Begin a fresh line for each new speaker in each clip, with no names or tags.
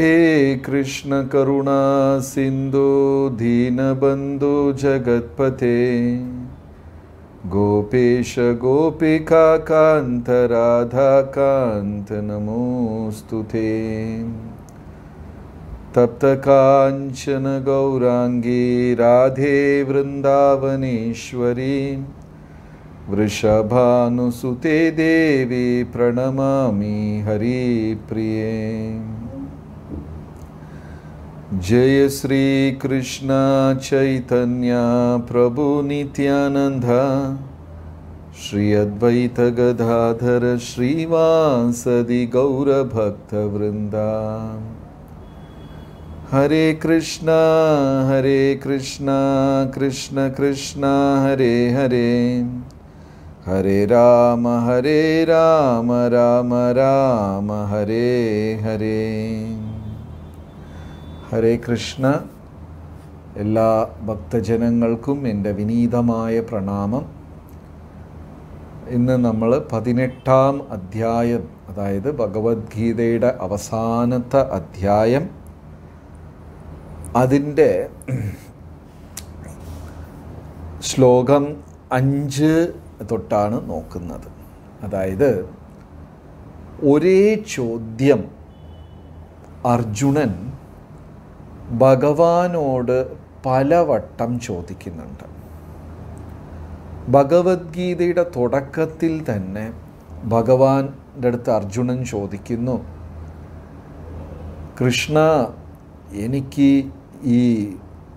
हे गोपेश गोपिका राधा कांत गोपीशगोपिकान्तराधाकान्तनमोऽस्तुते तप्तकाञ्चन गौरांगी राधे वृन्दावनेश्वरी वृषभानुसुते देवी प्रणमामि हरिप्रिये जय श्री कृष्ण चैतन्य प्रभु नित्यानंद श्री अद्वैत गदाधर श्रीवासदि गौरभक्तवृंदा हरे कृष्णा हरे कृष्णा कृष्ण कृष्णा हरे हरे हरे राम हरे राम राम राम, राम हरे हरे ഹരേ കൃഷ്ണ എല്ലാ ഭക്തജനങ്ങൾക്കും എൻ്റെ വിനീതമായ പ്രണാമം
ഇന്ന് നമ്മൾ പതിനെട്ടാം അധ്യായം അതായത് ഭഗവത്ഗീതയുടെ അവസാനത്തെ അധ്യായം അതിൻ്റെ ശ്ലോകം അഞ്ച് തൊട്ടാണ് നോക്കുന്നത് അതായത് ഒരേ ചോദ്യം അർജുനൻ ഭഗവാനോട് പലവട്ടം ചോദിക്കുന്നുണ്ട് ഭഗവത്ഗീതയുടെ തുടക്കത്തിൽ തന്നെ ഭഗവാൻ്റെ അടുത്ത് അർജുനൻ ചോദിക്കുന്നു കൃഷ്ണ എനിക്ക് ഈ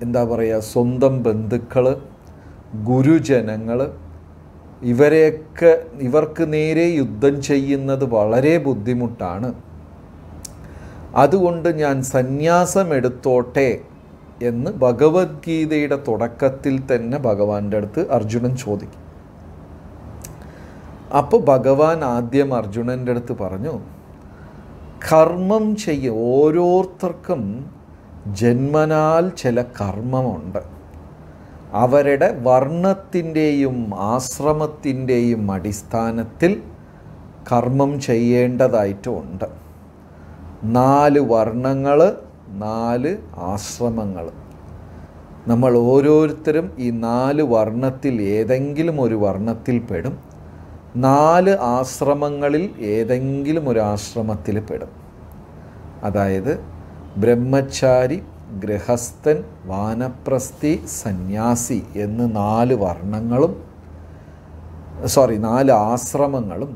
എന്താ പറയുക സ്വന്തം ബന്ധുക്കൾ ഗുരുജനങ്ങൾ ഇവരെയൊക്കെ ഇവർക്ക് നേരെ യുദ്ധം ചെയ്യുന്നത് വളരെ ബുദ്ധിമുട്ടാണ് അതുകൊണ്ട് ഞാൻ സന്യാസമെടുത്തോട്ടെ എന്ന് ഭഗവത്ഗീതയുടെ തുടക്കത്തിൽ തന്നെ ഭഗവാന്റെ അടുത്ത് അർജുനൻ ചോദിക്കും അപ്പോൾ ഭഗവാൻ ആദ്യം അർജുനൻ്റെ അടുത്ത് പറഞ്ഞു കർമ്മം ചെയ്യ ഓരോരുത്തർക്കും ജന്മനാൽ ചില കർമ്മമുണ്ട് അവരുടെ വർണ്ണത്തിൻ്റെയും ആശ്രമത്തിൻ്റെയും അടിസ്ഥാനത്തിൽ കർമ്മം ചെയ്യേണ്ടതായിട്ടുണ്ട് നാല് വർണ്ണങ്ങൾ നാല് ആശ്രമങ്ങൾ നമ്മൾ ഓരോരുത്തരും ഈ നാല് വർണ്ണത്തിൽ ഏതെങ്കിലും ഒരു വർണ്ണത്തിൽ പെടും നാല് ആശ്രമങ്ങളിൽ ഏതെങ്കിലും ഒരു ആശ്രമത്തിൽ പെടും അതായത് ബ്രഹ്മചാരി ഗൃഹസ്ഥൻ വാനപ്രസ്ഥി സന്യാസി എന്ന് നാല് വർണ്ണങ്ങളും സോറി നാല് ആശ്രമങ്ങളും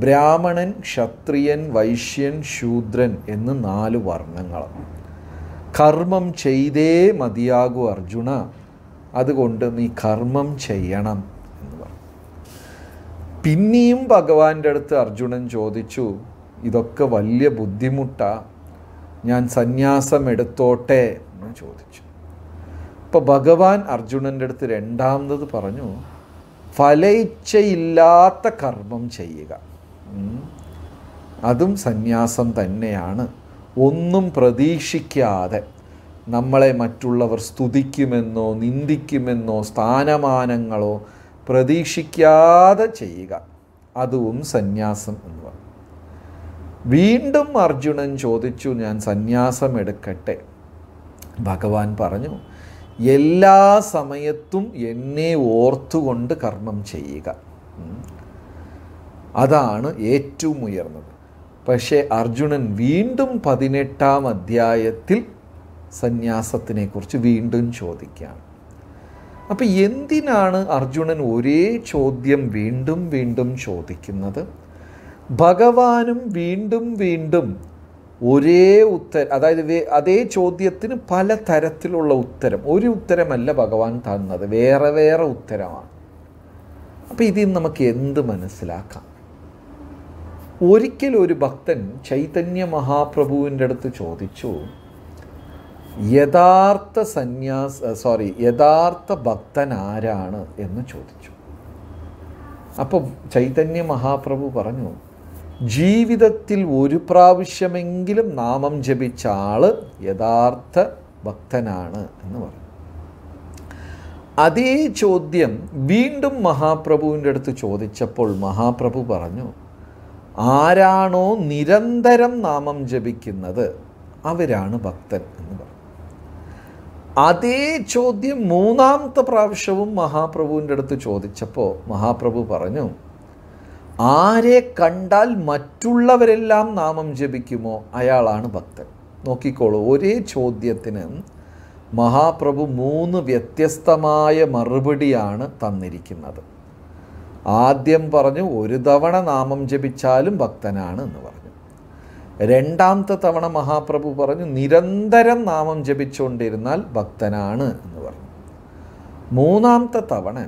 ബ്രാഹ്മണൻ ക്ഷത്രിയൻ വൈശ്യൻ ശൂദ്രൻ എന്ന് നാല് വർണ്ണങ്ങൾ കർമ്മം ചെയ്തേ മതിയാകൂ അർജുന അതുകൊണ്ട് നീ കർമ്മം ചെയ്യണം എന്ന് പറഞ്ഞു പിന്നെയും ഭഗവാന്റെ അടുത്ത് അർജുനൻ ചോദിച്ചു ഇതൊക്കെ വലിയ ബുദ്ധിമുട്ടാ ഞാൻ സന്യാസം എടുത്തോട്ടെ എന്ന് ചോദിച്ചു അപ്പോൾ ഭഗവാൻ അർജുനൻ്റെ അടുത്ത് രണ്ടാമത് പറഞ്ഞു ഫലയിച്ചയില്ലാത്ത കർമ്മം ചെയ്യുക അതും സന്യാസം തന്നെയാണ് ഒന്നും പ്രതീക്ഷിക്കാതെ നമ്മളെ മറ്റുള്ളവർ സ്തുതിക്കുമെന്നോ നിന്ദിക്കുമെന്നോ സ്ഥാനമാനങ്ങളോ പ്രതീക്ഷിക്കാതെ ചെയ്യുക അതും സന്യാസം എന്ന് പറഞ്ഞു വീണ്ടും അർജുനൻ ചോദിച്ചു ഞാൻ സന്യാസം എടുക്കട്ടെ ഭഗവാൻ പറഞ്ഞു എല്ലാ സമയത്തും എന്നെ ഓർത്തുകൊണ്ട് കർമ്മം ചെയ്യുക അതാണ് ഏറ്റവും ഉയർന്നത് പക്ഷേ അർജുനൻ വീണ്ടും പതിനെട്ടാം അധ്യായത്തിൽ സന്യാസത്തിനെക്കുറിച്ച് വീണ്ടും ചോദിക്കുകയാണ് അപ്പോൾ എന്തിനാണ് അർജുനൻ ഒരേ ചോദ്യം വീണ്ടും വീണ്ടും ചോദിക്കുന്നത് ഭഗവാനും വീണ്ടും വീണ്ടും ഒരേ ഉത്തര അതായത് അതേ ചോദ്യത്തിന് പല തരത്തിലുള്ള ഉത്തരം ഒരു ഉത്തരമല്ല ഭഗവാൻ തന്നത് വേറെ വേറെ ഉത്തരമാണ് അപ്പോൾ ഇതിൽ നമുക്ക് എന്ത് മനസ്സിലാക്കാം ഒരിക്കൽ ഒരു ഭക്തൻ ചൈതന്യ മഹാപ്രഭുവിൻ്റെ അടുത്ത് ചോദിച്ചു യഥാർത്ഥ സന്യാസ സോറി യഥാർത്ഥ ഭക്തൻ ആരാണ് എന്ന് ചോദിച്ചു അപ്പോൾ ചൈതന്യ മഹാപ്രഭു പറഞ്ഞു ജീവിതത്തിൽ ഒരു പ്രാവശ്യമെങ്കിലും നാമം ജപിച്ച ആൾ യഥാർത്ഥ ഭക്തനാണ് എന്ന് പറഞ്ഞു അതേ ചോദ്യം വീണ്ടും മഹാപ്രഭുവിൻ്റെ അടുത്ത് ചോദിച്ചപ്പോൾ മഹാപ്രഭു പറഞ്ഞു ആരാണോ നിരന്തരം നാമം ജപിക്കുന്നത് അവരാണ് ഭക്തൻ എന്ന് പറഞ്ഞു അതേ ചോദ്യം മൂന്നാമത്തെ പ്രാവശ്യവും മഹാപ്രഭുവിൻ്റെ അടുത്ത് ചോദിച്ചപ്പോൾ മഹാപ്രഭു പറഞ്ഞു ആരെ കണ്ടാൽ മറ്റുള്ളവരെല്ലാം നാമം ജപിക്കുമോ അയാളാണ് ഭക്തൻ നോക്കിക്കോളൂ ഒരേ ചോദ്യത്തിന് മഹാപ്രഭു മൂന്ന് വ്യത്യസ്തമായ മറുപടിയാണ് തന്നിരിക്കുന്നത് ആദ്യം പറഞ്ഞു ഒരു തവണ നാമം ജപിച്ചാലും ഭക്തനാണ് എന്ന് പറഞ്ഞു രണ്ടാമത്തെ തവണ മഹാപ്രഭു പറഞ്ഞു നിരന്തരം നാമം ജപിച്ചുകൊണ്ടിരുന്നാൽ ഭക്തനാണ് എന്ന് പറഞ്ഞു മൂന്നാമത്തെ തവണ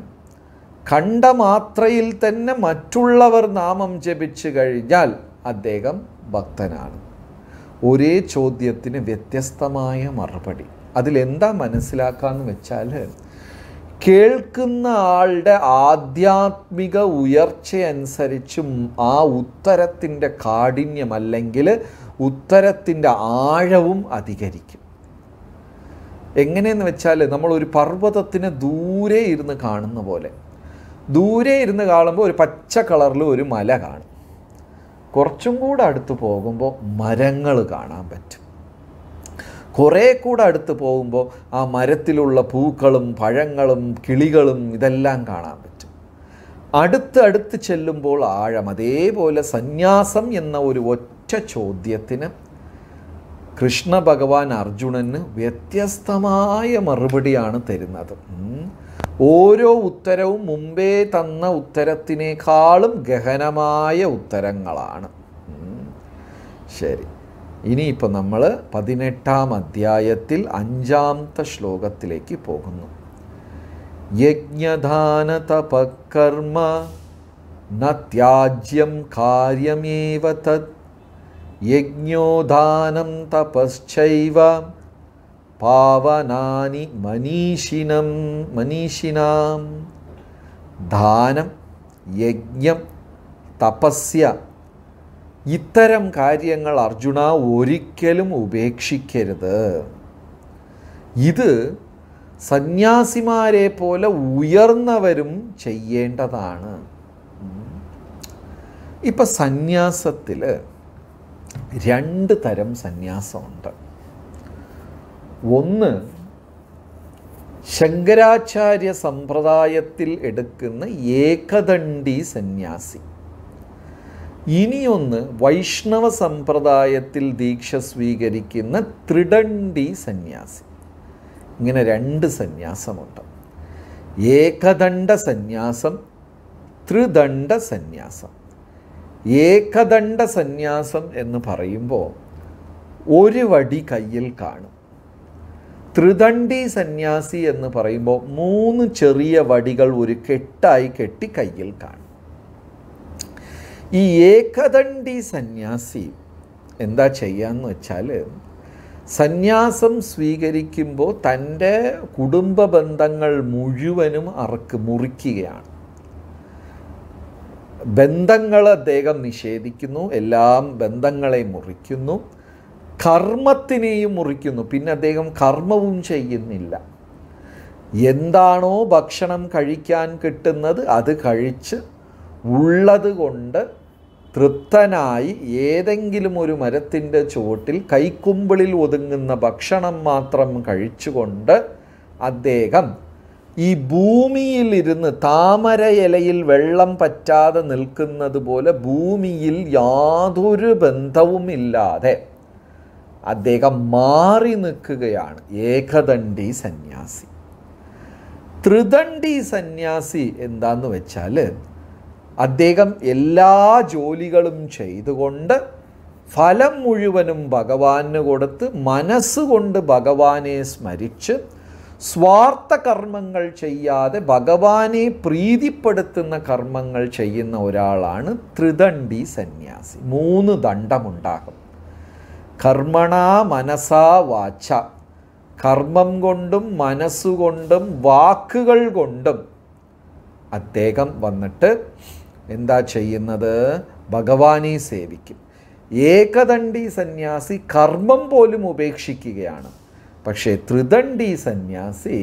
കണ്ട മാത്രയിൽ തന്നെ മറ്റുള്ളവർ നാമം ജപിച്ചു കഴിഞ്ഞാൽ അദ്ദേഹം ഭക്തനാണ് ഒരേ ചോദ്യത്തിന് വ്യത്യസ്തമായ മറുപടി അതിലെന്താ മനസ്സിലാക്കാമെന്ന് വെച്ചാൽ കേൾക്കുന്ന ആളുടെ ആധ്യാത്മിക ഉയർച്ചയനുസരിച്ച് ആ ഉത്തരത്തിൻ്റെ കാഠിന്യം അല്ലെങ്കിൽ ഉത്തരത്തിൻ്റെ ആഴവും അധികരിക്കും എങ്ങനെയെന്ന് വെച്ചാൽ നമ്മൾ ഒരു പർവ്വതത്തിനെ ദൂരെ ഇരുന്ന് കാണുന്ന പോലെ ദൂരെ ഇരുന്ന് കാണുമ്പോൾ ഒരു പച്ച കളറിൽ ഒരു മല കാണും കുറച്ചും കൂടെ അടുത്ത് പോകുമ്പോൾ മരങ്ങൾ കാണാൻ പറ്റും കുറേ കൂടെ അടുത്ത് പോകുമ്പോൾ ആ മരത്തിലുള്ള പൂക്കളും പഴങ്ങളും കിളികളും ഇതെല്ലാം കാണാൻ പറ്റും അടുത്ത് അടുത്ത് ചെല്ലുമ്പോൾ ആഴം അതേപോലെ സന്യാസം എന്ന ഒരു ഒറ്റ ചോദ്യത്തിന് കൃഷ്ണ ഭഗവാൻ അർജുനന് വ്യത്യസ്തമായ മറുപടിയാണ് തരുന്നത് ഓരോ ഉത്തരവും മുമ്പേ തന്ന ഉത്തരത്തിനേക്കാളും ഗഹനമായ ഉത്തരങ്ങളാണ് ശരി ഇനിയിപ്പോൾ നമ്മൾ പതിനെട്ടാം അധ്യായത്തിൽ അഞ്ചാമത്തെ ശ്ലോകത്തിലേക്ക് പോകുന്നു യജ്ഞദാന തപകർമ്മ നത്യാജ്യം കാര്യമേവ തത് യജ്ഞോദാനം തപശ്ചൈവ പാവനാനി മനീഷിനം മനീഷിനാം ദാനം യജ്ഞം തപസ്യ ഇത്തരം കാര്യങ്ങൾ അർജുന ഒരിക്കലും ഉപേക്ഷിക്കരുത് ഇത് സന്യാസിമാരെ പോലെ ഉയർന്നവരും ചെയ്യേണ്ടതാണ് ഇപ്പം സന്യാസത്തിൽ രണ്ട് തരം സന്യാസമുണ്ട് ഒന്ന് ശങ്കരാചാര്യ സമ്പ്രദായത്തിൽ എടുക്കുന്ന ഏകദണ്ഡി സന്യാസി ഇനിയൊന്ന് വൈഷ്ണവ സമ്പ്രദായത്തിൽ ദീക്ഷ സ്വീകരിക്കുന്ന ത്രിഡണ്ഡി സന്യാസി ഇങ്ങനെ രണ്ട് സന്യാസമുണ്ട് ഏകദണ്ഡ സന്യാസം ത്രിദണ്ഡ സന്യാസം ഏകദണ്ഡ സന്യാസം എന്ന് പറയുമ്പോൾ ഒരു വടി കയ്യിൽ കാണും ത്രിദണ്ഡി സന്യാസി എന്ന് പറയുമ്പോൾ മൂന്ന് ചെറിയ വടികൾ ഒരു കെട്ടായി കെട്ടി കയ്യിൽ കാണും ഈ ഏകദണ്ഡി സന്യാസി എന്താ ചെയ്യാന്ന് വെച്ചാൽ സന്യാസം സ്വീകരിക്കുമ്പോൾ തൻ്റെ കുടുംബ ബന്ധങ്ങൾ മുഴുവനും അറക്ക് മുറിക്കുകയാണ് ബന്ധങ്ങൾ അദ്ദേഹം നിഷേധിക്കുന്നു എല്ലാം ബന്ധങ്ങളെ മുറിക്കുന്നു കർമ്മത്തിനെയും മുറിക്കുന്നു പിന്നെ അദ്ദേഹം കർമ്മവും ചെയ്യുന്നില്ല എന്താണോ ഭക്ഷണം കഴിക്കാൻ കിട്ടുന്നത് അത് കഴിച്ച് ഉള്ളത് കൊണ്ട് തൃപ്തനായി ഏതെങ്കിലും ഒരു മരത്തിൻ്റെ ചുവട്ടിൽ കൈക്കുമ്പിളിൽ ഒതുങ്ങുന്ന ഭക്ഷണം മാത്രം കഴിച്ചുകൊണ്ട് അദ്ദേഹം ഈ ഭൂമിയിലിരുന്ന് താമര ഇലയിൽ വെള്ളം പറ്റാതെ നിൽക്കുന്നത് പോലെ ഭൂമിയിൽ യാതൊരു ബന്ധവുമില്ലാതെ അദ്ദേഹം മാറി നിൽക്കുകയാണ് ഏകദണ്ഡി സന്യാസി ത്രിദണ്ഡി സന്യാസി എന്താന്ന് വെച്ചാൽ അദ്ദേഹം എല്ലാ ജോലികളും ചെയ്തുകൊണ്ട് ഫലം മുഴുവനും ഭഗവാന് കൊടുത്ത് മനസ്സുകൊണ്ട് ഭഗവാനെ സ്മരിച്ച് സ്വാർത്ഥ കർമ്മങ്ങൾ ചെയ്യാതെ ഭഗവാനെ പ്രീതിപ്പെടുത്തുന്ന കർമ്മങ്ങൾ ചെയ്യുന്ന ഒരാളാണ് ത്രിദണ്ഡി സന്യാസി മൂന്ന് ദണ്ഡമുണ്ടാകും കർമ്മണ മനസാ വാച്ച കർമ്മം കൊണ്ടും മനസ്സുകൊണ്ടും വാക്കുകൾ കൊണ്ടും അദ്ദേഹം വന്നിട്ട് എന്താ ചെയ്യുന്നത് ഭഗവാനെ സേവിക്കും ഏകദണ്ഡി സന്യാസി കർമ്മം പോലും ഉപേക്ഷിക്കുകയാണ് പക്ഷേ ത്രിദണ്ഡി സന്യാസി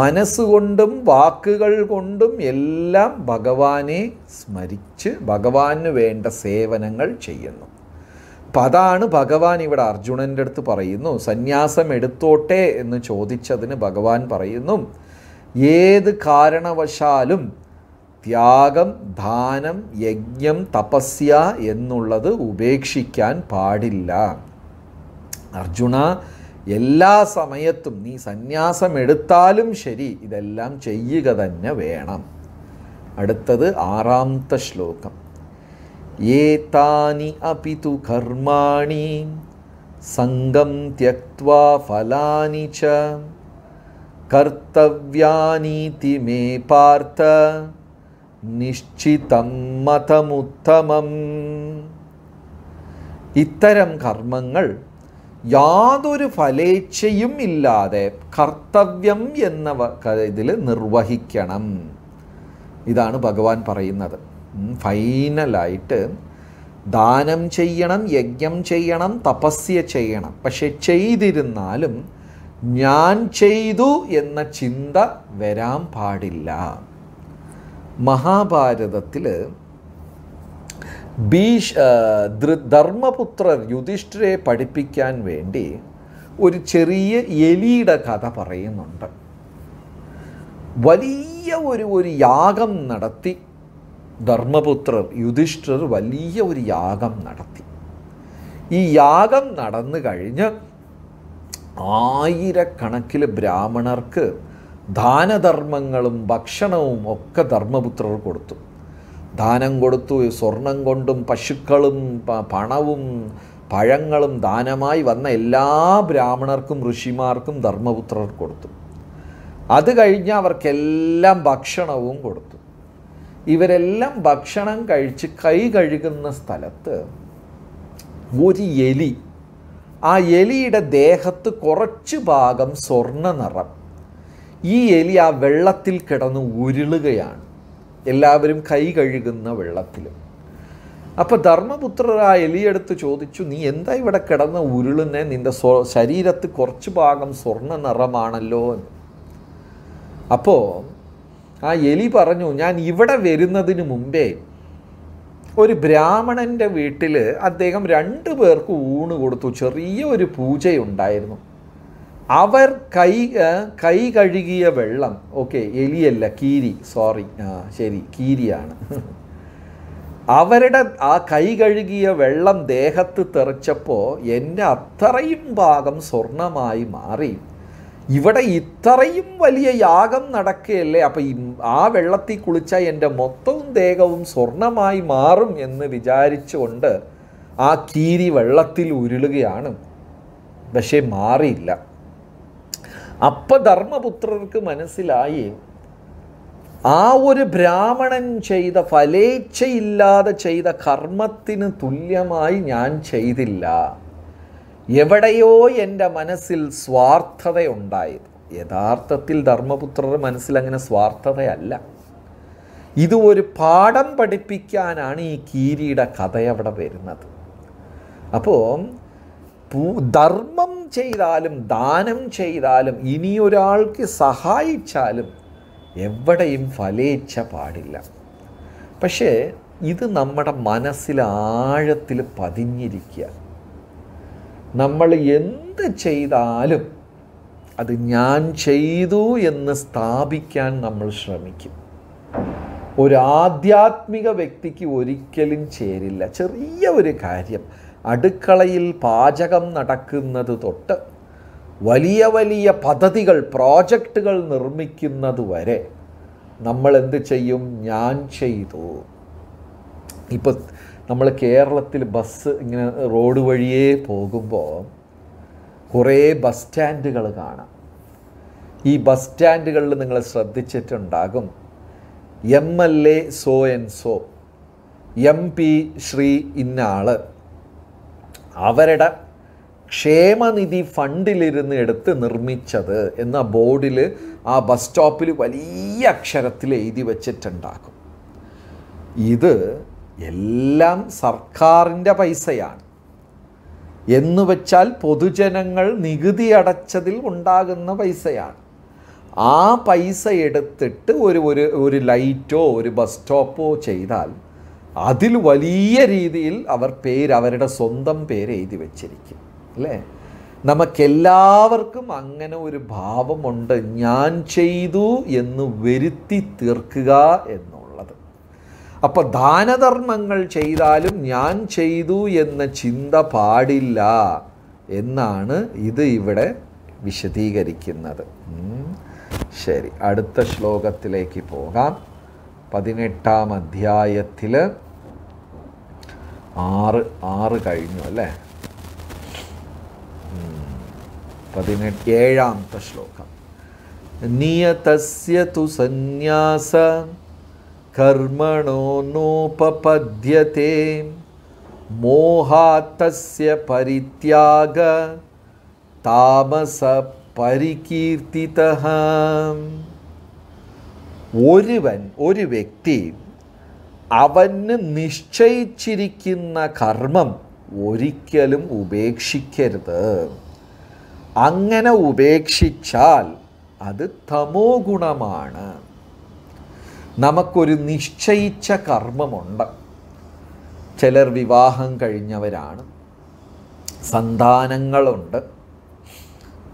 മനസ്സുകൊണ്ടും വാക്കുകൾ കൊണ്ടും എല്ലാം ഭഗവാനെ സ്മരിച്ച് ഭഗവാന് വേണ്ട സേവനങ്ങൾ ചെയ്യുന്നു അപ്പം അതാണ് ഭഗവാൻ ഇവിടെ അർജുനൻ്റെ അടുത്ത് പറയുന്നു സന്യാസം എടുത്തോട്ടെ എന്ന് ചോദിച്ചതിന് ഭഗവാൻ പറയുന്നു ഏത് കാരണവശാലും ത്യാഗം ദാനം യജ്ഞം തപസ്യ എന്നുള്ളത് ഉപേക്ഷിക്കാൻ പാടില്ല അർജുന എല്ലാ സമയത്തും നീ സന്യാസം എടുത്താലും ശരി ഇതെല്ലാം ചെയ്യുക തന്നെ വേണം അടുത്തത് ആറാമത്തെ ശ്ലോകം ഏതാനി അപിതു കർമാണി സംഗം ത്യക്വാ ഫലാനി ച മേ പാർത്ഥ നിശ്ചിതം മതമുത്തമം ഇത്തരം കർമ്മങ്ങൾ യാതൊരു ഫലേച്ഛയും ഇല്ലാതെ കർത്തവ്യം എന്ന ഇതിൽ നിർവഹിക്കണം ഇതാണ് ഭഗവാൻ പറയുന്നത് ഫൈനലായിട്ട് ദാനം ചെയ്യണം യജ്ഞം ചെയ്യണം തപസ്യ ചെയ്യണം പക്ഷെ ചെയ്തിരുന്നാലും ഞാൻ ചെയ്തു എന്ന ചിന്ത വരാൻ പാടില്ല മഹാഭാരതത്തിൽ ഭീഷ് ധർമ്മപുത്രർ യുധിഷ്ഠിരെ പഠിപ്പിക്കാൻ വേണ്ടി ഒരു ചെറിയ എലിയുടെ കഥ പറയുന്നുണ്ട് വലിയ ഒരു ഒരു യാഗം നടത്തി ധർമ്മപുത്രർ യുധിഷ്ഠിർ വലിയ ഒരു യാഗം നടത്തി ഈ യാഗം നടന്നു കഴിഞ്ഞ് ആയിരക്കണക്കിന് ബ്രാഹ്മണർക്ക് ദാനധർമ്മങ്ങളും ഭക്ഷണവും ഒക്കെ ധർമ്മപുത്രർ കൊടുത്തു ദാനം കൊടുത്തു സ്വർണം കൊണ്ടും പശുക്കളും പണവും പഴങ്ങളും ദാനമായി വന്ന എല്ലാ ബ്രാഹ്മണർക്കും ഋഷിമാർക്കും ധർമ്മപുത്രർ കൊടുത്തു അത് കഴിഞ്ഞ് അവർക്കെല്ലാം ഭക്ഷണവും കൊടുത്തു ഇവരെല്ലാം ഭക്ഷണം കഴിച്ച് കൈ കഴുകുന്ന സ്ഥലത്ത് ഒരു എലി ആ എലിയുടെ ദേഹത്ത് കുറച്ച് ഭാഗം സ്വർണ്ണ നിറം ഈ എലി ആ വെള്ളത്തിൽ കിടന്ന് ഉരുളുകയാണ് എല്ലാവരും കൈ കഴുകുന്ന വെള്ളത്തിൽ അപ്പോൾ ധർമ്മപുത്രർ ആ എലിയെടുത്ത് ചോദിച്ചു നീ എന്താ ഇവിടെ കിടന്ന് ഉരുളുന്നെ നിൻ്റെ സ്വ ശരീരത്ത് കുറച്ച് ഭാഗം സ്വർണ്ണ നിറമാണല്ലോ എന്ന് അപ്പോൾ ആ എലി പറഞ്ഞു ഞാൻ ഇവിടെ വരുന്നതിന് മുമ്പേ ഒരു ബ്രാഹ്മണൻ്റെ വീട്ടിൽ അദ്ദേഹം രണ്ടു പേർക്ക് ഊണ് കൊടുത്തു ചെറിയ ഒരു പൂജയുണ്ടായിരുന്നു അവർ കൈ കൈ കഴുകിയ വെള്ളം ഓക്കെ എലിയല്ല കീരി സോറി ആ ശരി കീരിയാണ് അവരുടെ ആ കൈ കഴുകിയ വെള്ളം ദേഹത്ത് തെറിച്ചപ്പോൾ എൻ്റെ അത്രയും ഭാഗം സ്വർണമായി മാറി ഇവിടെ ഇത്രയും വലിയ യാഗം നടക്കുകയല്ലേ അപ്പം ആ വെള്ളത്തിൽ കുളിച്ചാൽ എൻ്റെ മൊത്തവും ദേഹവും സ്വർണമായി മാറും എന്ന് വിചാരിച്ചുകൊണ്ട് ആ കീരി വെള്ളത്തിൽ ഉരുളുകയാണ് പക്ഷേ മാറിയില്ല അപ്പം ധർമ്മപുത്രർക്ക് മനസ്സിലായി ആ ഒരു ബ്രാഹ്മണൻ ചെയ്ത ഫലേച്ഛയില്ലാതെ ചെയ്ത കർമ്മത്തിന് തുല്യമായി ഞാൻ ചെയ്തില്ല എവിടെയോ എൻ്റെ മനസ്സിൽ സ്വാർത്ഥതയുണ്ടായത് യഥാർത്ഥത്തിൽ ധർമ്മപുത്രരുടെ മനസ്സിൽ അങ്ങനെ സ്വാർത്ഥതയല്ല ഇത് ഒരു പാഠം പഠിപ്പിക്കാനാണ് ഈ കീരിയുടെ കഥ അവിടെ വരുന്നത് അപ്പോൾ ധർമ്മം ചെയ്താലും ദാനം ചെയ്താലും ഇനിയൊരാൾക്ക് സഹായിച്ചാലും എവിടെയും ഫലേച്ഛ പാടില്ല പക്ഷേ ഇത് നമ്മുടെ മനസ്സിൽ ആഴത്തിൽ പതിഞ്ഞിരിക്കുക നമ്മൾ എന്ത് ചെയ്താലും അത് ഞാൻ ചെയ്തു എന്ന് സ്ഥാപിക്കാൻ നമ്മൾ ശ്രമിക്കും ഒരു ആധ്യാത്മിക വ്യക്തിക്ക് ഒരിക്കലും ചേരില്ല ചെറിയ ഒരു കാര്യം അടുക്കളയിൽ പാചകം നടക്കുന്നത് തൊട്ട് വലിയ വലിയ പദ്ധതികൾ പ്രോജക്റ്റുകൾ നിർമ്മിക്കുന്നത് വരെ നമ്മൾ എന്ത് ചെയ്യും ഞാൻ ചെയ്തു ഇപ്പോൾ നമ്മൾ കേരളത്തിൽ ബസ് ഇങ്ങനെ റോഡ് വഴിയേ പോകുമ്പോൾ കുറേ ബസ് സ്റ്റാൻഡുകൾ കാണാം ഈ ബസ് സ്റ്റാൻഡുകളിൽ നിങ്ങൾ ശ്രദ്ധിച്ചിട്ടുണ്ടാകും M L A so and so M P Shri ഇന്നാൾ അവരുടെ ക്ഷേമനിധി ഫണ്ടിലിരുന്ന് എടുത്ത് നിർമ്മിച്ചത് എന്ന ബോർഡിൽ ആ ബസ് സ്റ്റോപ്പിൽ വലിയ അക്ഷരത്തിൽ എഴുതി വച്ചിട്ടുണ്ടാക്കും ഇത് എല്ലാം സർക്കാരിൻ്റെ പൈസയാണ് എന്ന് വെച്ചാൽ പൊതുജനങ്ങൾ നികുതി അടച്ചതിൽ ഉണ്ടാകുന്ന പൈസയാണ് ആ പൈസ എടുത്തിട്ട് ഒരു ഒരു ഒരു ലൈറ്റോ ഒരു ബസ് സ്റ്റോപ്പോ ചെയ്താൽ അതിൽ വലിയ രീതിയിൽ അവർ പേര് അവരുടെ സ്വന്തം പേര് എഴുതി വച്ചിരിക്കും അല്ലേ നമുക്കെല്ലാവർക്കും അങ്ങനെ ഒരു ഭാവമുണ്ട് ഞാൻ ചെയ്തു എന്ന് വരുത്തി തീർക്കുക എന്നുള്ളത് അപ്പോൾ ദാനധർമ്മങ്ങൾ ചെയ്താലും ഞാൻ ചെയ്തു എന്ന ചിന്ത പാടില്ല എന്നാണ് ഇത് ഇവിടെ വിശദീകരിക്കുന്നത് ശരി അടുത്ത ശ്ലോകത്തിലേക്ക് പോകാം പതിനെട്ടാം അധ്യായത്തിൽ ആറ് ആറ് കഴിഞ്ഞു അല്ലേ പതിനെട്ട് ഏഴാമത്തെ ശ്ലോകം നിയതസ്യ തു സന്യാസ കർമ്മണോ നോപപദ്യത്തെ മോഹാത്തസ്യ പരിത്യാഗ താമസ പരികീർത്തിത ഒരുവൻ ഒരു വ്യക്തി അവന് നിശ്ചയിച്ചിരിക്കുന്ന കർമ്മം ഒരിക്കലും ഉപേക്ഷിക്കരുത് അങ്ങനെ ഉപേക്ഷിച്ചാൽ അത് തമോ ഗുണമാണ് നമുക്കൊരു നിശ്ചയിച്ച കർമ്മമുണ്ട് ചിലർ വിവാഹം കഴിഞ്ഞവരാണ് സന്താനങ്ങളുണ്ട്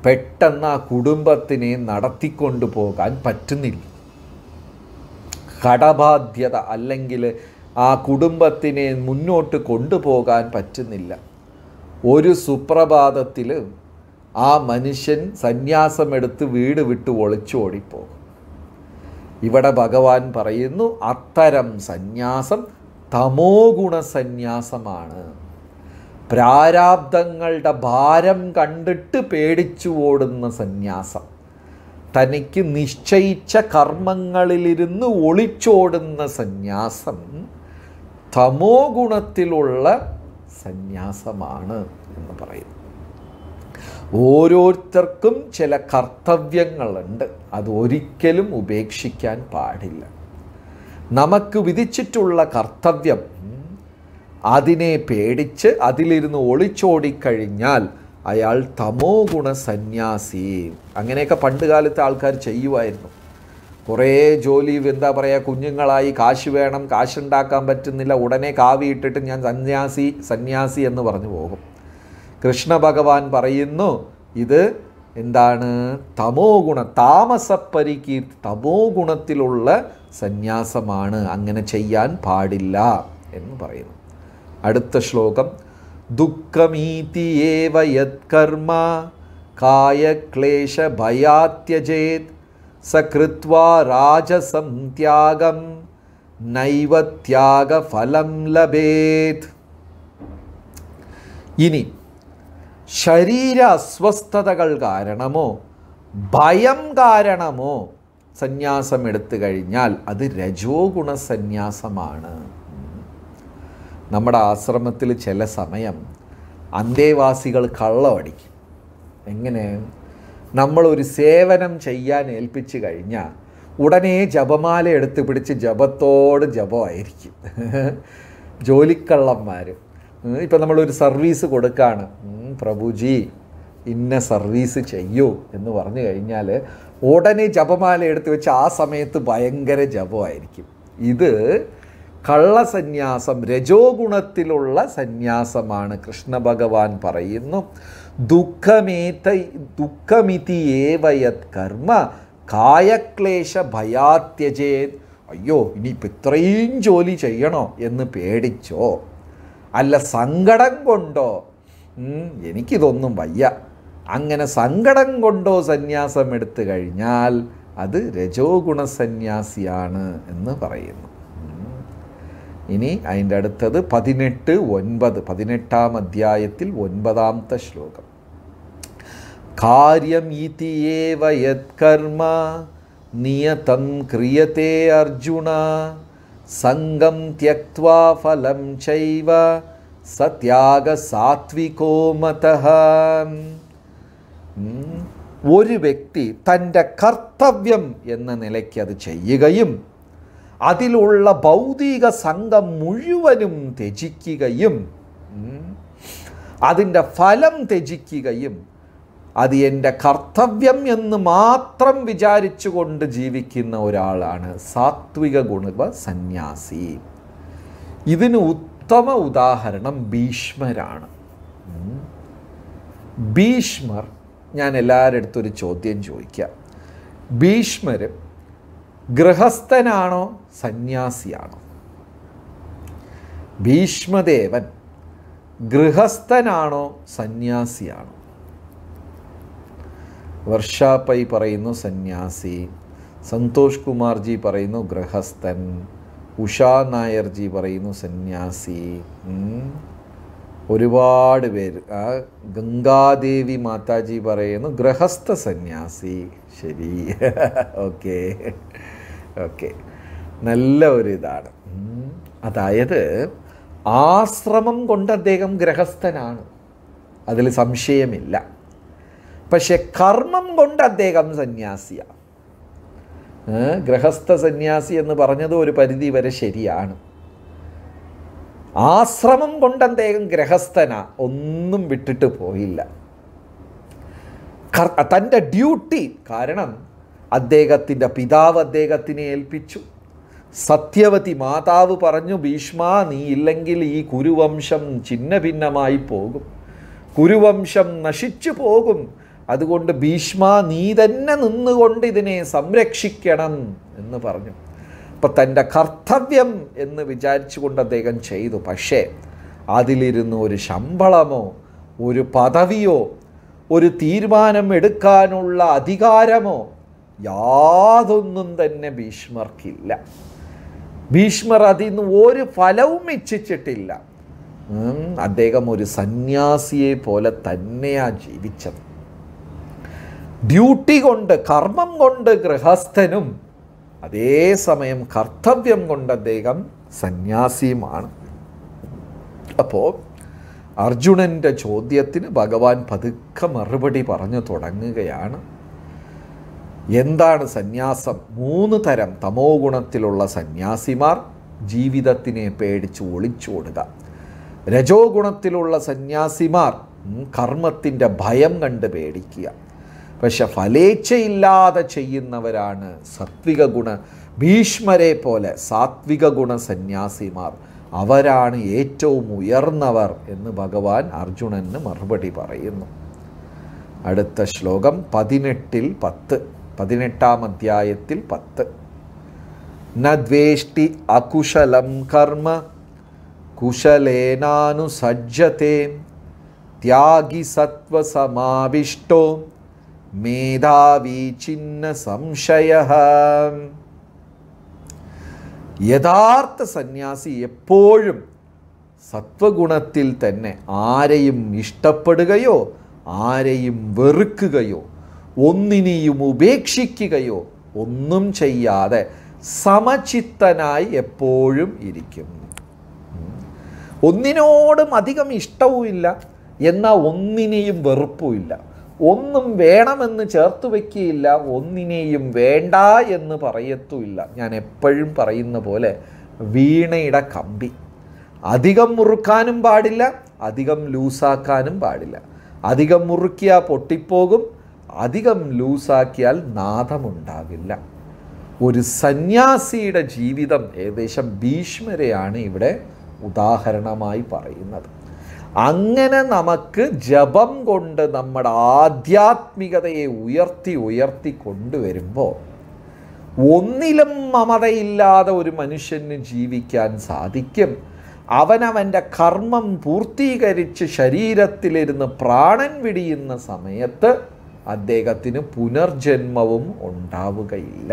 പെട്ടെന്ന് ആ കുടുംബത്തിനെ നടത്തിക്കൊണ്ടു പോകാൻ പറ്റുന്നില്ല കടബാധ്യത അല്ലെങ്കിൽ ആ കുടുംബത്തിനെ മുന്നോട്ട് കൊണ്ടുപോകാൻ പറ്റുന്നില്ല ഒരു സുപ്രഭാതത്തിൽ ആ മനുഷ്യൻ സന്യാസമെടുത്ത് വീട് വിട്ട് ഒളിച്ചു ഓടിപ്പോകും ഇവിടെ ഭഗവാൻ പറയുന്നു അത്തരം സന്യാസം തമോ ഗുണസന്യാസമാണ് പ്രാരാബ്ദങ്ങളുടെ ഭാരം കണ്ടിട്ട് പേടിച്ചു ഓടുന്ന സന്യാസം തനിക്ക് നിശ്ചയിച്ച കർമ്മങ്ങളിലിരുന്ന് ഒളിച്ചോടുന്ന സന്യാസം തമോ ഗുണത്തിലുള്ള സന്യാസമാണ് എന്ന് പറയുന്നു ഓരോരുത്തർക്കും ചില കർത്തവ്യങ്ങളുണ്ട് അത് ഒരിക്കലും ഉപേക്ഷിക്കാൻ പാടില്ല നമുക്ക് വിധിച്ചിട്ടുള്ള കർത്തവ്യം അതിനെ പേടിച്ച് അതിലിരുന്ന് ഒളിച്ചോടിക്കഴിഞ്ഞാൽ അയാൾ തമോ ഗുണസന്യാസി സന്യാസി അങ്ങനെയൊക്കെ പണ്ട് കാലത്തെ ആൾക്കാർ ചെയ്യുമായിരുന്നു കുറേ ജോലി എന്താ പറയുക കുഞ്ഞുങ്ങളായി കാശ് വേണം കാശുണ്ടാക്കാൻ പറ്റുന്നില്ല ഉടനെ കാവി ഇട്ടിട്ട് ഞാൻ സന്യാസി സന്യാസി എന്ന് പറഞ്ഞു പോകും കൃഷ്ണ ഭഗവാൻ പറയുന്നു ഇത് എന്താണ് തമോ ഗുണ താമസപ്പരിക്ക് തമോ ഗുണത്തിലുള്ള സന്യാസമാണ് അങ്ങനെ ചെയ്യാൻ പാടില്ല എന്ന് പറയുന്നു അടുത്ത ശ്ലോകം ദുഃഖമീതിയേവ യത്കർമ്മ കായക്ലേശഭയാത്യജേത് സകൃത്വാ രാജസം ത്യാഗം നൈവ ത്യാഗഫലം ലഭേത് ഇനി ശരീര അസ്വസ്ഥതകൾ കാരണമോ ഭയം കാരണമോ സന്യാസം എടുത്തു കഴിഞ്ഞാൽ അത് രജോ ഗുണസന്യാസമാണ് നമ്മുടെ ആശ്രമത്തിൽ ചില സമയം അന്തേവാസികൾ കള്ളമടിക്കും എങ്ങനെ നമ്മളൊരു സേവനം ചെയ്യാൻ ഏൽപ്പിച്ചു കഴിഞ്ഞാൽ ഉടനെ ജപമാല എടുത്ത് പിടിച്ച് ജപത്തോട് ജപമായിരിക്കും ജോലിക്കള്ളന്മാർ ഇപ്പം നമ്മളൊരു സർവീസ് കൊടുക്കുകയാണ് പ്രഭുജി ഇന്ന സർവീസ് ചെയ്യൂ എന്ന് പറഞ്ഞു കഴിഞ്ഞാൽ ഉടനെ ജപമാല എടുത്ത് വെച്ച് ആ സമയത്ത് ഭയങ്കര ജപമായിരിക്കും ഇത് കള്ളസന്യാസം രജോ ഗുണത്തിലുള്ള സന്യാസമാണ് കൃഷ്ണ ഭഗവാൻ പറയുന്നു ദുഃഖമേത ഏവയത് കർമ്മ കായക്ലേശ ഭയാത്യജേ അയ്യോ ഇനിയിപ്പോൾ ഇത്രയും ജോലി ചെയ്യണോ എന്ന് പേടിച്ചോ അല്ല സങ്കടം കൊണ്ടോ എനിക്കിതൊന്നും വയ്യ അങ്ങനെ സങ്കടം കൊണ്ടോ സന്യാസം എടുത്തു കഴിഞ്ഞാൽ അത് രജോ ഗുണസന്യാസിയാണ് എന്ന് പറയുന്നു ഇനി അതിൻ്റെ അടുത്തത് പതിനെട്ട് ഒൻപത് പതിനെട്ടാം അധ്യായത്തിൽ ഒൻപതാമത്തെ ശ്ലോകം കാര്യം ഇതിയേവ യത്കർമ്മ നിയതം ക്രിയത്തെ അർജുന സംഘം ത്യക്വാ ഫലം ചൈവ സത്യാഗ സാത്വികോ മത ഒരു വ്യക്തി തൻ്റെ കർത്തവ്യം എന്ന നിലയ്ക്ക് അത് ചെയ്യുകയും അതിലുള്ള ഭൗതിക സംഘം മുഴുവനും ത്യജിക്കുകയും അതിൻ്റെ ഫലം ത്യജിക്കുകയും അത് എൻ്റെ കർത്തവ്യം എന്ന് മാത്രം വിചാരിച്ചുകൊണ്ട് ജീവിക്കുന്ന ഒരാളാണ് സാത്വിക ഗുണവ സന്യാസി ഇതിന് ഉത്തമ ഉദാഹരണം ഭീഷ്മരാണ് ഭീഷ്മർ ഞാൻ എല്ലാവരുടെ അടുത്തൊരു ചോദ്യം ചോദിക്കാം ഭീഷ്മർ ഗൃഹസ്ഥനാണോ സന്യാസിയാണോ ഭീഷ്മദേവൻ ഗൃഹസ്ഥനാണോ സന്യാസിയാണോ വർഷാപ്പൈ പറയുന്നു സന്യാസി സന്തോഷ് കുമാർജി പറയുന്നു ഗൃഹസ്ഥൻ ഉഷാ നായർജി പറയുന്നു സന്യാസി ഒരുപാട് പേര് ഗംഗാദേവി മാതാജി പറയുന്നു ഗൃഹസ്ഥ സന്യാസി ശരി ഓക്കേ ഓക്കെ നല്ല ഒരു ഇതാണ് അതായത് ആശ്രമം കൊണ്ട് അദ്ദേഹം ഗ്രഹസ്ഥനാണ് അതിൽ സംശയമില്ല പക്ഷെ കർമ്മം കൊണ്ട് അദ്ദേഹം സന്യാസിയാണ് ഗ്രഹസ്ഥ സന്യാസി എന്ന് പറഞ്ഞത് ഒരു പരിധി വരെ ശരിയാണ് ആശ്രമം കൊണ്ട് അദ്ദേഹം ഗ്രഹസ്ഥന ഒന്നും വിട്ടിട്ട് പോയില്ല തൻ്റെ ഡ്യൂട്ടി കാരണം അദ്ദേഹത്തിൻ്റെ പിതാവ് അദ്ദേഹത്തിനെ ഏൽപ്പിച്ചു സത്യവതി മാതാവ് പറഞ്ഞു ഭീഷ്മ നീ ഇല്ലെങ്കിൽ ഈ കുരുവംശം ചിന്ന ഭിന്നമായി പോകും കുരുവംശം നശിച്ചു പോകും അതുകൊണ്ട് ഭീഷ്മ നീ തന്നെ നിന്നുകൊണ്ട് ഇതിനെ സംരക്ഷിക്കണം എന്ന് പറഞ്ഞു അപ്പം തൻ്റെ കർത്തവ്യം എന്ന് വിചാരിച്ചുകൊണ്ട് അദ്ദേഹം ചെയ്തു പക്ഷേ അതിലിരുന്ന് ഒരു ശമ്പളമോ ഒരു പദവിയോ ഒരു തീരുമാനം എടുക്കാനുള്ള അധികാരമോ യാതൊന്നും തന്നെ ഭീഷ്മർക്കില്ല ഭീഷ്മർ അതിൽ നിന്ന് ഒരു ഫലവും ഇച്ഛിച്ചിട്ടില്ല അദ്ദേഹം ഒരു സന്യാസിയെ പോലെ തന്നെയാണ് ജീവിച്ചത് ഡ്യൂട്ടി കൊണ്ട് കർമ്മം കൊണ്ട് ഗൃഹസ്ഥനും അതേസമയം കർത്തവ്യം കൊണ്ട് അദ്ദേഹം സന്യാസിയുമാണ് അപ്പോൾ അർജുനൻ്റെ ചോദ്യത്തിന് ഭഗവാൻ പതുക്കെ മറുപടി പറഞ്ഞു തുടങ്ങുകയാണ് എന്താണ് സന്യാസം മൂന്ന് തരം തമോ ഗുണത്തിലുള്ള സന്യാസിമാർ ജീവിതത്തിനെ പേടിച്ച് ഒളിച്ചോടുക രജോ ഗുണത്തിലുള്ള സന്യാസിമാർ കർമ്മത്തിൻ്റെ ഭയം കണ്ട് പേടിക്കുക പക്ഷെ ഫലേച്ഛയില്ലാതെ ചെയ്യുന്നവരാണ് സത്വിക ഗുണ ഭീഷ്മരെ പോലെ സാത്വിക ഗുണ സന്യാസിമാർ അവരാണ് ഏറ്റവും ഉയർന്നവർ എന്ന് ഭഗവാൻ അർജുനന് മറുപടി പറയുന്നു അടുത്ത ശ്ലോകം പതിനെട്ടിൽ പത്ത് പതിനെട്ടാം അധ്യായത്തിൽ പത്ത് നദ്വേഷ്ടി അകുശലം കർമ്മ കുശലേനാനുസജ്ജത്തെ ത്യാഗി സത്വസമാവിഷ്ടോ മേധാവി ചിന്ന സംശയ യഥാർത്ഥ സന്യാസി എപ്പോഴും സത്വഗുണത്തിൽ തന്നെ ആരെയും ഇഷ്ടപ്പെടുകയോ ആരെയും വെറുക്കുകയോ ഒന്നിനെയും ഉപേക്ഷിക്കുകയോ ഒന്നും ചെയ്യാതെ സമചിത്തനായി എപ്പോഴും ഇരിക്കും ഒന്നിനോടും അധികം ഇഷ്ടവുമില്ല എന്നാൽ ഒന്നിനെയും വെറുപ്പുമില്ല ഒന്നും വേണമെന്ന് ചേർത്ത് വയ്ക്കുകയില്ല ഒന്നിനെയും വേണ്ട എന്ന് പറയത്തുമില്ല ഞാൻ എപ്പോഴും പറയുന്ന പോലെ വീണയുടെ കമ്പി അധികം മുറുക്കാനും പാടില്ല അധികം ലൂസാക്കാനും പാടില്ല അധികം മുറുക്കിയാൽ പൊട്ടിപ്പോകും അധികം ലൂസാക്കിയാൽ നാഥമുണ്ടാവില്ല ഒരു സന്യാസിയുടെ ജീവിതം ഏകദേശം ഭീഷ്മരെയാണ് ഇവിടെ ഉദാഹരണമായി പറയുന്നത് അങ്ങനെ നമുക്ക് ജപം കൊണ്ട് നമ്മുടെ ആധ്യാത്മികതയെ ഉയർത്തി ഉയർത്തി കൊണ്ടുവരുമ്പോൾ ഒന്നിലും മമതയില്ലാതെ ഒരു മനുഷ്യന് ജീവിക്കാൻ സാധിക്കും അവനവൻ്റെ കർമ്മം പൂർത്തീകരിച്ച് ശരീരത്തിലിരുന്ന് പ്രാണൻ വിടിയുന്ന സമയത്ത് അദ്ദേഹത്തിന് പുനർജന്മവും ഉണ്ടാവുകയില്ല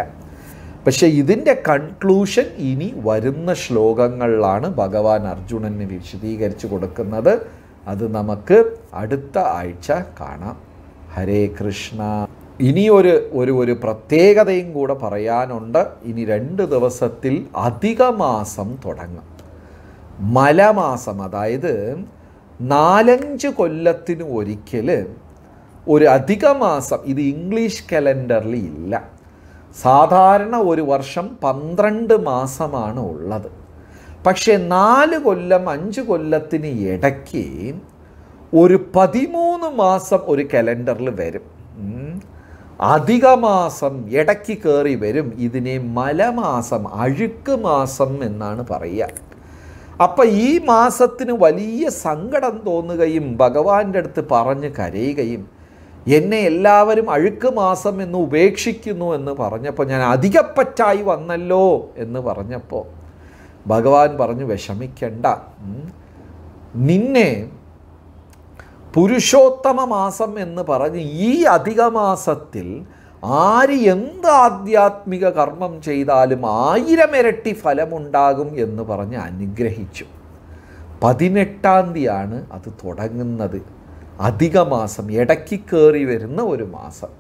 പക്ഷേ ഇതിൻ്റെ കൺക്ലൂഷൻ ഇനി വരുന്ന ശ്ലോകങ്ങളിലാണ് ഭഗവാൻ അർജുനന് വിശദീകരിച്ചു കൊടുക്കുന്നത് അത് നമുക്ക് അടുത്ത ആഴ്ച കാണാം ഹരേ കൃഷ്ണ ഇനി ഒരു ഒരു പ്രത്യേകതയും കൂടെ പറയാനുണ്ട് ഇനി രണ്ട് ദിവസത്തിൽ അധിക മാസം തുടങ്ങും മലമാസം അതായത് നാലഞ്ച് കൊല്ലത്തിന് ഒരിക്കൽ ഒരു അധിക മാസം ഇത് ഇംഗ്ലീഷ് കലണ്ടറിൽ ഇല്ല സാധാരണ ഒരു വർഷം പന്ത്രണ്ട് മാസമാണ് ഉള്ളത് പക്ഷേ നാല് കൊല്ലം അഞ്ച് കൊല്ലത്തിന് ഇടയ്ക്ക് ഒരു പതിമൂന്ന് മാസം ഒരു കലണ്ടറിൽ വരും അധിക മാസം ഇടയ്ക്ക് കയറി വരും ഇതിനെ മലമാസം അഴുക്ക് മാസം എന്നാണ് പറയുക അപ്പം ഈ മാസത്തിന് വലിയ സങ്കടം തോന്നുകയും ഭഗവാന്റെ അടുത്ത് പറഞ്ഞ് കരയുകയും എന്നെ എല്ലാവരും അഴുക്ക് മാസം എന്ന് ഉപേക്ഷിക്കുന്നു എന്ന് പറഞ്ഞപ്പോൾ ഞാൻ അധികപ്പറ്റായി വന്നല്ലോ എന്ന് പറഞ്ഞപ്പോൾ ഭഗവാൻ പറഞ്ഞു വിഷമിക്കണ്ട നിന്നെ പുരുഷോത്തമ മാസം എന്ന് പറഞ്ഞ് ഈ അധികമാസത്തിൽ ആര് എന്ത് ആധ്യാത്മിക കർമ്മം ചെയ്താലും ആയിരം ഇരട്ടി ഫലമുണ്ടാകും എന്ന് പറഞ്ഞ് അനുഗ്രഹിച്ചു പതിനെട്ടാം തീയതിയാണ് അത് തുടങ്ങുന്നത് അധിക മാസം ഇടയ്ക്ക് കയറി വരുന്ന ഒരു മാസം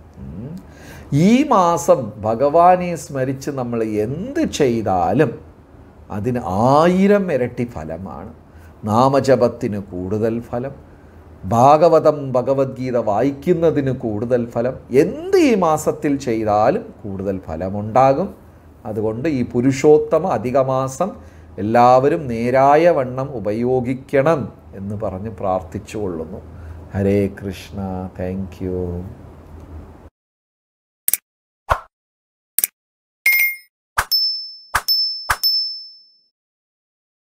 ഈ മാസം ഭഗവാനെ സ്മരിച്ച് നമ്മൾ എന്ത് ചെയ്താലും അതിന് ആയിരം ഇരട്ടി ഫലമാണ് നാമജപത്തിന് കൂടുതൽ ഫലം ഭാഗവതം ഭഗവത്ഗീത വായിക്കുന്നതിന് കൂടുതൽ ഫലം എന്ത് ഈ മാസത്തിൽ ചെയ്താലും കൂടുതൽ ഫലമുണ്ടാകും അതുകൊണ്ട് ഈ പുരുഷോത്തമ അധികമാസം എല്ലാവരും നേരായ വണ്ണം ഉപയോഗിക്കണം എന്ന് പറഞ്ഞ് പ്രാർത്ഥിച്ചു കൊള്ളുന്നു हरे
कृष्णा थैंक यू